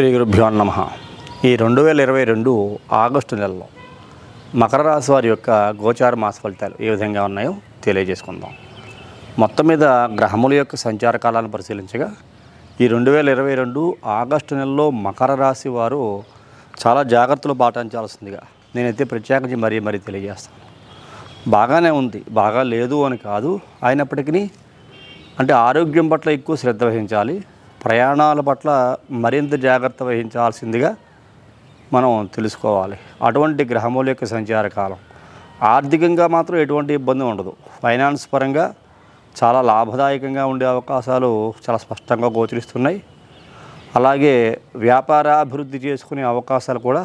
శ్రీ గురుభ్యో నమ ఈ రెండు వేల ఇరవై రెండు ఆగస్టు నెలలో మకర రాశి వారి యొక్క గోచార మాస ఫలితాలు ఏ విధంగా ఉన్నాయో తెలియజేసుకుందాం మొత్తం మీద గ్రహముల యొక్క సంచార కాలాన్ని పరిశీలించగా ఈ రెండు వేల ఇరవై రెండు ఆగస్టు నెలలో మకర రాశి వారు చాలా జాగ్రత్తలు పాటించాల్సిందిగా నేనైతే ప్రత్యేకించి మరీ మరీ తెలియజేస్తాను బాగానే ఉంది బాగా లేదు అని కాదు అయినప్పటికీ అంటే ఆరోగ్యం పట్ల ఎక్కువ శ్రద్ధ వహించాలి ప్రయాణాల పట్ల మరింత జాగ్రత్త వహించాల్సిందిగా మనం తెలుసుకోవాలి అటువంటి గ్రహముల యొక్క సంచార కాలం ఆర్థికంగా మాత్రం ఎటువంటి ఇబ్బంది ఉండదు ఫైనాన్స్ పరంగా చాలా లాభదాయకంగా ఉండే అవకాశాలు చాలా స్పష్టంగా గోచరిస్తున్నాయి అలాగే వ్యాపారాభివృద్ధి చేసుకునే అవకాశాలు కూడా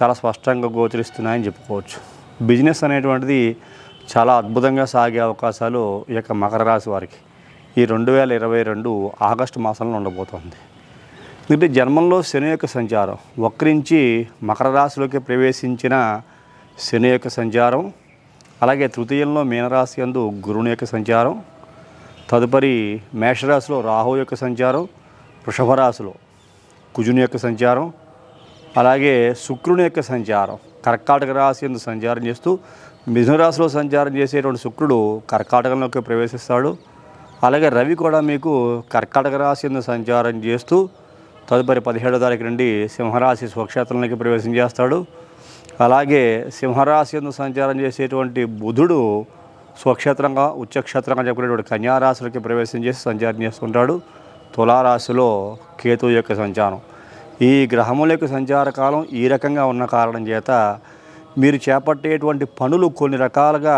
చాలా స్పష్టంగా గోచరిస్తున్నాయని చెప్పుకోవచ్చు బిజినెస్ అనేటువంటిది చాలా అద్భుతంగా సాగే అవకాశాలు ఈ యొక్క మకర రాశి వారికి ఈ రెండు వేల ఇరవై రెండు ఆగస్టు మాసంలో ఉండబోతోంది ఎందుకంటే జన్మంలో శని యొక్క సంచారం వక్రించి మకర రాశిలోకి ప్రవేశించిన శని యొక్క సంచారం అలాగే తృతీయంలో మీనరాశి అందు గురువుని యొక్క సంచారం తదుపరి మేషరాశిలో రాహు యొక్క సంచారం వృషభ రాశిలో కుజుని యొక్క సంచారం అలాగే శుక్రుని యొక్క సంచారం కర్కాటక రాశి అందు సంచారం చేస్తూ మిథున రాశిలో సంచారం చేసేటువంటి శుక్రుడు కర్కాటకంలోకి ప్రవేశిస్తాడు అలాగే రవి కూడా మీకు కర్కాటక రాశి సంచారం చేస్తూ తదుపరి పదిహేడో తారీఖు నుండి సింహరాశి స్వక్షేత్రంలోకి ప్రవేశం చేస్తాడు అలాగే సింహరాశి ఎందు సంచారం చేసేటువంటి బుధుడు స్వక్షేత్రంగా ఉచ్చక్షేత్రంగా చెప్పుకునేటువంటి కన్యారాశులకి ప్రవేశం చేసి సంచారం చేస్తుంటాడు తులారాశిలో కేతు యొక్క సంచారం ఈ గ్రహముల యొక్క సంచార కాలం ఈ రకంగా ఉన్న కారణం చేత మీరు చేపట్టేటువంటి పనులు కొన్ని రకాలుగా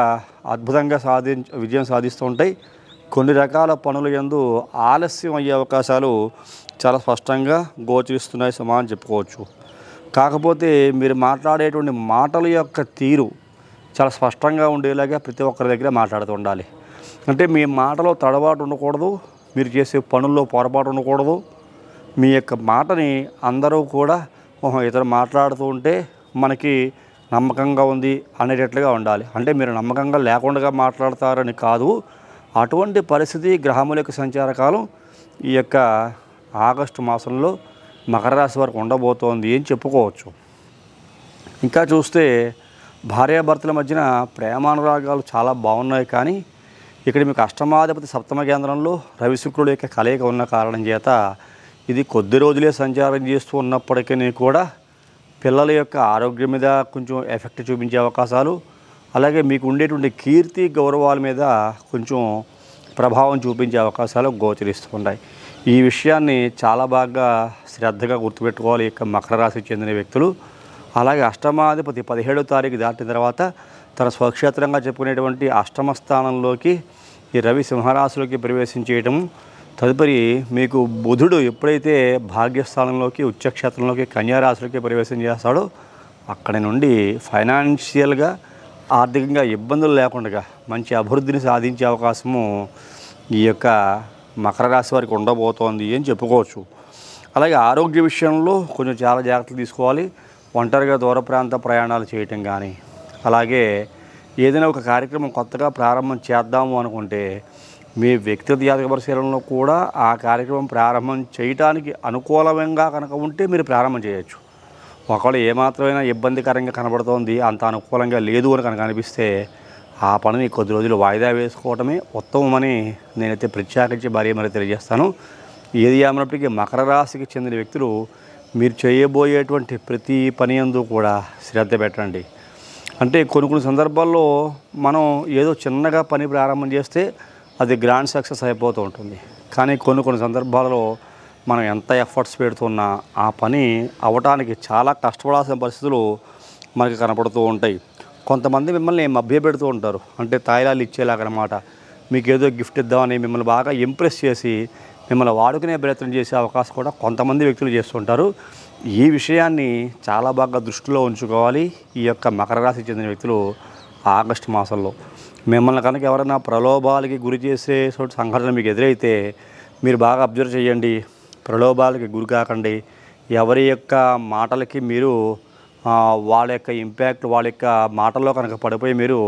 అద్భుతంగా సాధించ విజయం సాధిస్తూ ఉంటాయి కొన్ని రకాల పనులు ఎందు ఆలస్యం అయ్యే అవకాశాలు చాలా స్పష్టంగా గోచరిస్తున్నాయి సమా అని చెప్పుకోవచ్చు కాకపోతే మీరు మాట్లాడేటువంటి మాటల యొక్క తీరు చాలా స్పష్టంగా ఉండేలాగా ప్రతి ఒక్కరి దగ్గర మాట్లాడుతూ ఉండాలి అంటే మీ మాటలో తడబాటు ఉండకూడదు మీరు చేసే పనుల్లో పొరపాటు ఉండకూడదు మీ యొక్క మాటని అందరూ కూడా ఇతరు మాట్లాడుతూ ఉంటే మనకి నమ్మకంగా ఉంది అనేటట్లుగా ఉండాలి అంటే మీరు నమ్మకంగా లేకుండా మాట్లాడతారని కాదు అటువంటి పరిస్థితి గ్రహముల సంచార కాలం ఈ యొక్క ఆగస్టు మాసంలో మకర రాశి వరకు ఉండబోతోంది అని చెప్పుకోవచ్చు ఇంకా చూస్తే భార్యాభర్తల మధ్యన ప్రేమానురాగాలు చాలా బాగున్నాయి కానీ ఇక్కడ మీకు అష్టమాధిపతి సప్తమ కేంద్రంలో రవిశుక్రుడు యొక్క కలయిక ఉన్న కారణం చేత ఇది కొద్ది రోజులే సంచారం చేస్తూ ఉన్నప్పటికీ కూడా పిల్లల యొక్క ఆరోగ్యం మీద కొంచెం ఎఫెక్ట్ చూపించే అవకాశాలు అలాగే మీకు ఉండేటువంటి కీర్తి గౌరవాల మీద కొంచెం ప్రభావం చూపించే అవకాశాలు గోచరిస్తుంటాయి ఈ విషయాన్ని చాలా బాగా శ్రద్ధగా గుర్తుపెట్టుకోవాలి ఇక మకర రాశికి చెందిన వ్యక్తులు అలాగే అష్టమాధిపతి పదిహేడో తారీఖు దాటిన తర్వాత తన స్వక్షేత్రంగా చెప్పుకునేటువంటి అష్టమ స్థానంలోకి ఈ రవి సింహరాశిలోకి ప్రవేశించేయటం తదుపరి మీకు బుధుడు ఎప్పుడైతే భాగ్యస్థానంలోకి ఉచ్చక్షేత్రంలోకి కన్యారాశులకి ప్రవేశం చేస్తాడో అక్కడి నుండి ఫైనాన్షియల్గా ఆర్థికంగా ఇబ్బందులు లేకుండా మంచి అభివృద్ధిని సాధించే అవకాశము ఈ యొక్క మకర రాశి వారికి ఉండబోతోంది అని చెప్పుకోవచ్చు అలాగే ఆరోగ్య విషయంలో కొంచెం చాలా జాగ్రత్తలు తీసుకోవాలి ఒంటరిగా దూర ప్రాంత ప్రయాణాలు చేయటం కానీ అలాగే ఏదైనా ఒక కార్యక్రమం కొత్తగా ప్రారంభం చేద్దాము అనుకుంటే మీ వ్యక్తిగత జాతక పరిశీలనలో కూడా ఆ కార్యక్రమం ప్రారంభం చేయటానికి అనుకూలంగా కనుక ఉంటే మీరు ప్రారంభం చేయొచ్చు ఒకవేళ ఏమాత్రమైనా ఇబ్బందికరంగా కనబడుతోంది అంత అనుకూలంగా లేదు అని కనుక అనిపిస్తే ఆ పనిని కొద్ది రోజులు వాయిదా వేసుకోవటమే ఉత్తమమని నేనైతే ప్రత్యేకించి భార్య మరి తెలియజేస్తాను ఏది ఏమైనప్పటికీ మకర రాశికి చెందిన వ్యక్తులు మీరు చేయబోయేటువంటి ప్రతి పని అందు కూడా శ్రద్ధ పెట్టండి అంటే కొన్ని కొన్ని సందర్భాల్లో మనం ఏదో చిన్నగా పని ప్రారంభం చేస్తే అది గ్రాండ్ సక్సెస్ అయిపోతూ ఉంటుంది కానీ కొన్ని కొన్ని సందర్భాలలో మనం ఎంత ఎఫర్ట్స్ పెడుతున్నా ఆ పని అవటానికి చాలా కష్టపడాల్సిన పరిస్థితులు మనకి కనపడుతూ ఉంటాయి కొంతమంది మిమ్మల్ని మభ్య పెడుతూ ఉంటారు అంటే తాయిలాలు ఇచ్చేలాగనమాట మీకు ఏదో గిఫ్ట్ ఇద్దామని మిమ్మల్ని బాగా ఇంప్రెస్ చేసి మిమ్మల్ని వాడుకునే ప్రయత్నం చేసే అవకాశం కూడా కొంతమంది వ్యక్తులు చేస్తుంటారు ఈ విషయాన్ని చాలా బాగా దృష్టిలో ఉంచుకోవాలి ఈ యొక్క మకర రాశి చెందిన వ్యక్తులు ఆగస్టు మాసంలో మిమ్మల్ని కనుక ఎవరైనా ప్రలోభాలకి గురి చేసే సంఘటన మీకు ఎదురైతే మీరు బాగా అబ్జర్వ్ చేయండి ప్రలోభాలకి గురి కాకండి ఎవరి యొక్క మాటలకి మీరు వాళ్ళ యొక్క ఇంపాక్ట్ వాళ్ళ యొక్క మాటల్లో కనుక పడిపోయి మీరు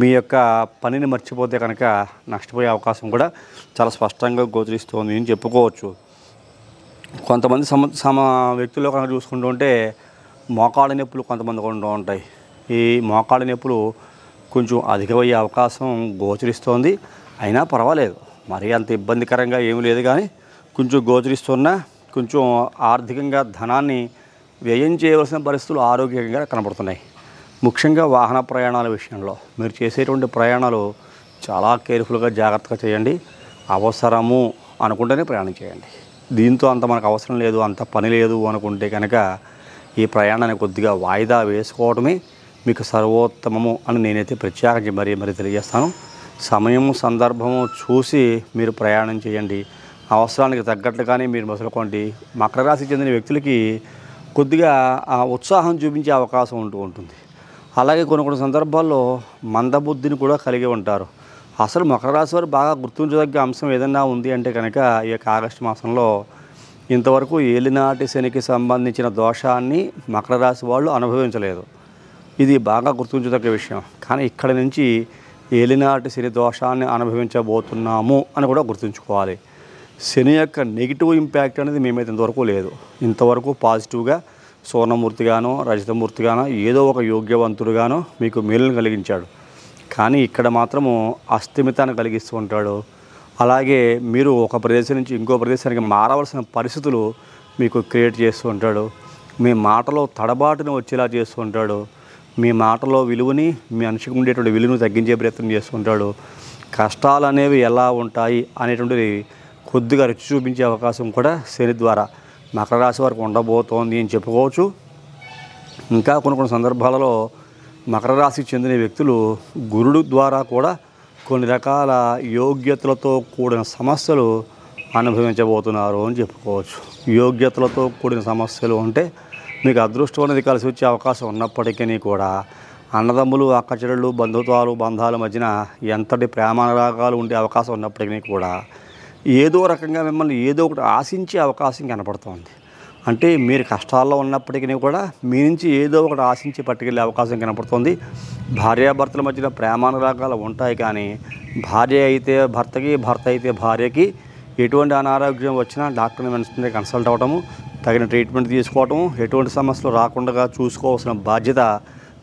మీ యొక్క పనిని మర్చిపోతే కనుక నష్టపోయే అవకాశం కూడా చాలా స్పష్టంగా గోచరిస్తోంది అని చెప్పుకోవచ్చు కొంతమంది సమ సమ వ్యక్తుల్లో కనుక చూసుకుంటుంటే మోకాళ్ళ నొప్పులు కొంతమంది ఉంటూ ఉంటాయి ఈ మోకాళ్ళ నొప్పులు కొంచెం అధికమయ్యే అవకాశం గోచరిస్తోంది అయినా పర్వాలేదు మరీ అంత ఇబ్బందికరంగా ఏమీ లేదు కానీ కొంచెం గోచరిస్తున్న కొంచెం ఆర్థికంగా ధనాన్ని వ్యయం చేయవలసిన పరిస్థితులు ఆరోగ్యంగా కనబడుతున్నాయి ముఖ్యంగా వాహన ప్రయాణాల విషయంలో మీరు చేసేటువంటి ప్రయాణాలు చాలా కేర్ఫుల్గా జాగ్రత్తగా చేయండి అవసరము అనుకుంటేనే ప్రయాణం చేయండి దీంతో అంత మనకు అవసరం లేదు అంత పని లేదు అనుకుంటే కనుక ఈ ప్రయాణాన్ని కొద్దిగా వాయిదా వేసుకోవడమే మీకు సర్వోత్తమము అని నేనైతే ప్రత్యేకంగా మరీ మరీ తెలియజేస్తాను సమయము సందర్భము చూసి మీరు ప్రయాణం చేయండి అవసరానికి కానీ మీరు మొదలుకోండి మకర రాశికి చెందిన వ్యక్తులకి కొద్దిగా ఆ ఉత్సాహం చూపించే అవకాశం ఉంటూ ఉంటుంది అలాగే కొన్ని కొన్ని సందర్భాల్లో మందబుద్ధిని కూడా కలిగి ఉంటారు అసలు మకర రాశి వారు బాగా గుర్తించదగ్గ అంశం ఏదైనా ఉంది అంటే కనుక ఈ యొక్క ఆగస్టు మాసంలో ఇంతవరకు ఏలినాటి శనికి సంబంధించిన దోషాన్ని మకర రాశి వాళ్ళు అనుభవించలేదు ఇది బాగా గుర్తుంచదగ్గ విషయం కానీ ఇక్కడ నుంచి ఏలినాటి శని దోషాన్ని అనుభవించబోతున్నాము అని కూడా గుర్తుంచుకోవాలి శని యొక్క నెగిటివ్ ఇంపాక్ట్ అనేది మేమైతే ఇంతవరకు లేదు ఇంతవరకు పాజిటివ్గా స్వర్ణమూర్తిగానో రజతమూర్తిగానో ఏదో ఒక యోగ్యవంతుడుగానో మీకు మేలును కలిగించాడు కానీ ఇక్కడ మాత్రము అస్థిమితాన్ని కలిగిస్తూ ఉంటాడు అలాగే మీరు ఒక ప్రదేశం నుంచి ఇంకో ప్రదేశానికి మారవలసిన పరిస్థితులు మీకు క్రియేట్ చేస్తూ ఉంటాడు మీ మాటలో తడబాటును వచ్చేలా చేస్తూ ఉంటాడు మీ మాటలో విలువని మీ మనిషికి ఉండేటువంటి విలువను తగ్గించే ప్రయత్నం చేస్తూ ఉంటాడు కష్టాలు అనేవి ఎలా ఉంటాయి అనేటువంటిది కొద్దిగా రుచి చూపించే అవకాశం కూడా శని ద్వారా మకర రాశి వారికి ఉండబోతోంది అని చెప్పుకోవచ్చు ఇంకా కొన్ని కొన్ని సందర్భాలలో మకర రాశికి చెందిన వ్యక్తులు గురుడు ద్వారా కూడా కొన్ని రకాల యోగ్యతలతో కూడిన సమస్యలు అనుభవించబోతున్నారు అని చెప్పుకోవచ్చు యోగ్యతలతో కూడిన సమస్యలు అంటే మీకు అదృష్టం అనేది కలిసి వచ్చే అవకాశం ఉన్నప్పటికీ కూడా అన్నదమ్ములు అక్కచెల్లెళ్ళు బంధుత్వాలు బంధాల మధ్యన ఎంతటి ప్రేమానురాగాలు ఉండే అవకాశం ఉన్నప్పటికీ కూడా ఏదో రకంగా మిమ్మల్ని ఏదో ఒకటి ఆశించే అవకాశం కనపడుతోంది అంటే మీరు కష్టాల్లో ఉన్నప్పటికీ కూడా మీ నుంచి ఏదో ఒకటి ఆశించి పట్టుకెళ్ళే అవకాశం కనపడుతుంది భార్యాభర్తల మధ్యన ప్రేమానురాగాలు ఉంటాయి కానీ భార్య అయితే భర్తకి భర్త అయితే భార్యకి ఎటువంటి అనారోగ్యం వచ్చినా డాక్టర్ని వెంటనే కన్సల్ట్ అవ్వటము తగిన ట్రీట్మెంట్ తీసుకోవటము ఎటువంటి సమస్యలు రాకుండా చూసుకోవాల్సిన బాధ్యత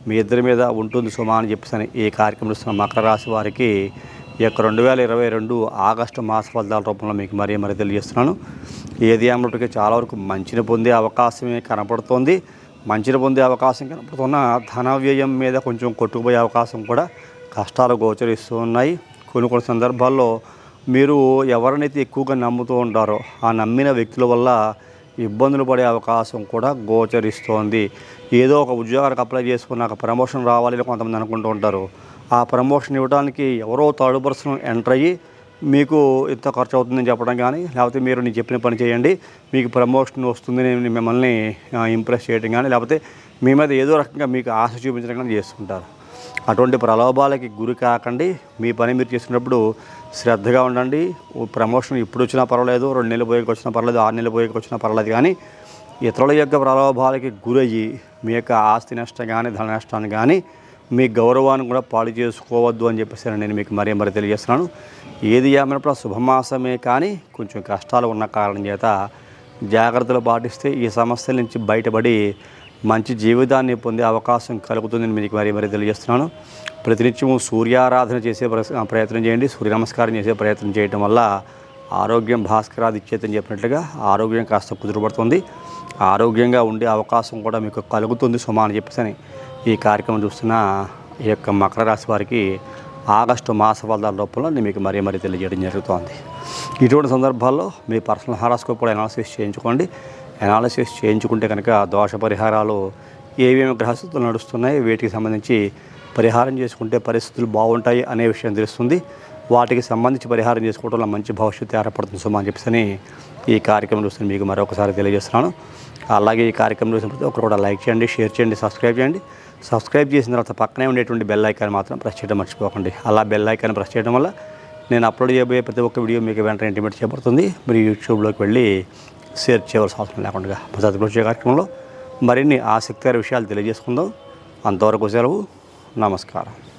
మీ ఇద్దరి మీద ఉంటుంది సుమా అని చెప్పేసి ఈ కార్యక్రమం ఇస్తున్న మకర రాశి వారికి ఈ యొక్క రెండు వేల ఇరవై రెండు ఆగస్టు మాస ఫలితాల రూపంలో మీకు మరీ మరీ తెలియజేస్తున్నాను ఏది అమలుకి చాలా వరకు మంచిని పొందే అవకాశమే కనపడుతోంది మంచిని పొందే అవకాశం కనపడుతున్న ధన వ్యయం మీద కొంచెం కొట్టుకుపోయే అవకాశం కూడా కష్టాలు గోచరిస్తూ ఉన్నాయి కొన్ని కొన్ని సందర్భాల్లో మీరు ఎవరినైతే ఎక్కువగా నమ్ముతూ ఉంటారో ఆ నమ్మిన వ్యక్తుల వల్ల ఇబ్బందులు పడే అవకాశం కూడా గోచరిస్తోంది ఏదో ఒక ఉద్యోగానికి అప్లై చేసుకున్నాక ప్రమోషన్ రావాలి కొంతమంది అనుకుంటూ ఉంటారు ఆ ప్రమోషన్ ఇవ్వడానికి ఎవరో థర్డ్ పర్సన్ ఎంటర్ అయ్యి మీకు ఇంత ఖర్చు అవుతుందని చెప్పడం కానీ లేకపోతే మీరు నేను చెప్పిన పని చేయండి మీకు ప్రమోషన్ వస్తుందని మిమ్మల్ని ఇంప్రెస్ చేయడం కానీ లేకపోతే మీ మీద ఏదో రకంగా మీకు ఆశ చూపించడం కానీ చేస్తుంటారు అటువంటి ప్రలోభాలకి గురి కాకండి మీ పని మీరు చేసినప్పుడు శ్రద్ధగా ఉండండి ప్రమోషన్ ఇప్పుడు వచ్చినా పర్వాలేదు రెండు నెలలు పోయేకి వచ్చినా పర్వాలేదు ఆరు నెలలు పోయేకి వచ్చినా పర్వాలేదు కానీ ఇతరుల యొక్క ప్రలోభాలకి గురయ్యి మీ యొక్క ఆస్తి నష్టం కానీ ధన నష్టాన్ని కానీ మీ గౌరవాన్ని కూడా పాడు చేసుకోవద్దు అని చెప్పేసి నేను మీకు మరీ మరీ తెలియజేస్తున్నాను ఏది ఏమైనప్పుడు శుభమాసమే కానీ కొంచెం కష్టాలు ఉన్న కారణం చేత జాగ్రత్తలు పాటిస్తే ఈ సమస్యల నుంచి బయటపడి మంచి జీవితాన్ని పొందే అవకాశం కలుగుతుందని మీకు మరీ మరీ తెలియజేస్తున్నాను ప్రతినిత్యము సూర్యారాధన చేసే ప్రయత్నం చేయండి సూర్య నమస్కారం చేసే ప్రయత్నం చేయడం వల్ల ఆరోగ్యం భాస్కరాది ఇచ్చేతని చెప్పినట్లుగా ఆరోగ్యం కాస్త కుదురుపడుతుంది ఆరోగ్యంగా ఉండే అవకాశం కూడా మీకు కలుగుతుంది సుమా అని చెప్పేసి ఈ కార్యక్రమం చూస్తున్న ఈ యొక్క మకర రాశి వారికి ఆగస్టు మాస ఫలితాల లోపల మీకు మరీ మరీ తెలియజేయడం జరుగుతోంది ఇటువంటి సందర్భాల్లో మీ పర్సనల్ హారాస్కోప్ కూడా అనాలసిస్ చేయించుకోండి అనాలసిస్ చేయించుకుంటే కనుక దోష పరిహారాలు ఏవేమి గ్రహస్థితులు నడుస్తున్నాయి వీటికి సంబంధించి పరిహారం చేసుకుంటే పరిస్థితులు బాగుంటాయి అనే విషయం తెలుస్తుంది వాటికి సంబంధించి పరిహారం చేసుకోవడంలో మంచి భవిష్యత్తు ఏర్పడుతుంది సుమా అని చెప్పేసి ఈ కార్యక్రమం చూస్తున్న మీకు మరొకసారి తెలియజేస్తున్నాను అలాగే ఈ కార్యక్రమం చూసిన ప్రతి ఒక్కరు కూడా లైక్ చేయండి షేర్ చేయండి సబ్స్క్రైబ్ చేయండి సబ్స్క్రైబ్ చేసిన తర్వాత పక్కనే ఉండేటువంటి బెల్ ఐకాన్ మాత్రం ప్రెస్ చేయడం మర్చిపోకండి అలా బెల్ ఐకాన్ ప్రెస్ చేయడం వల్ల నేను అప్లోడ్ చేయబోయే ప్రతి ఒక్క వీడియో మీకు వెంటనే ఇంటిమేట్ చేయబడుతుంది మీరు యూట్యూబ్లోకి వెళ్ళి షేర్ చేయవలసిన అవసరం లేకుండా మొదటి వచ్చే కార్యక్రమంలో మరిన్ని ఆసక్తికర విషయాలు తెలియజేసుకుందాం అంతవరకు సెలవు నమస్కారం